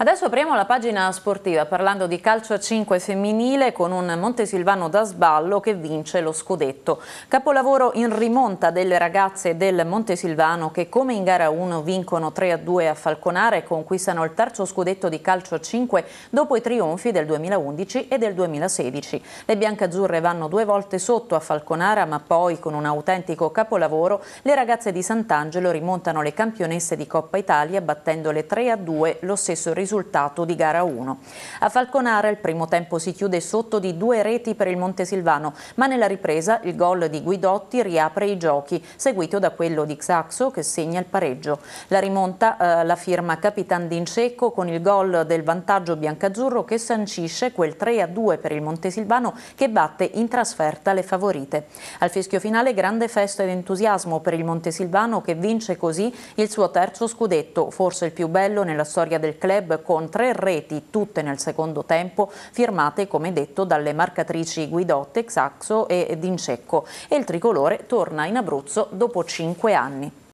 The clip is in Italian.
Adesso apriamo la pagina sportiva parlando di calcio a 5 femminile con un Montesilvano da sballo che vince lo scudetto. Capolavoro in rimonta delle ragazze del Montesilvano che come in gara 1 vincono 3 a 2 a Falconare e conquistano il terzo scudetto di calcio a 5 dopo i trionfi del 2011 e del 2016. Le biancazzurre vanno due volte sotto a Falconara ma poi con un autentico capolavoro le ragazze di Sant'Angelo rimontano le campionesse di Coppa Italia battendole 3 a 2 lo stesso risultato risultato di gara 1. A Falconara il primo tempo si chiude sotto di due reti per il Montesilvano, ma nella ripresa il gol di Guidotti riapre i giochi, seguito da quello di Xaxo che segna il pareggio. La rimonta eh, la firma Capitan D'Incecco con il gol del vantaggio biancazzurro che sancisce quel 3-2 per il Montesilvano che batte in trasferta le favorite. Al fischio finale grande festa ed entusiasmo per il Montesilvano che vince così il suo terzo scudetto, forse il più bello nella storia del club con tre reti, tutte nel secondo tempo, firmate come detto dalle marcatrici Guidotte, Xaxo e D'Incecco e il tricolore torna in Abruzzo dopo cinque anni.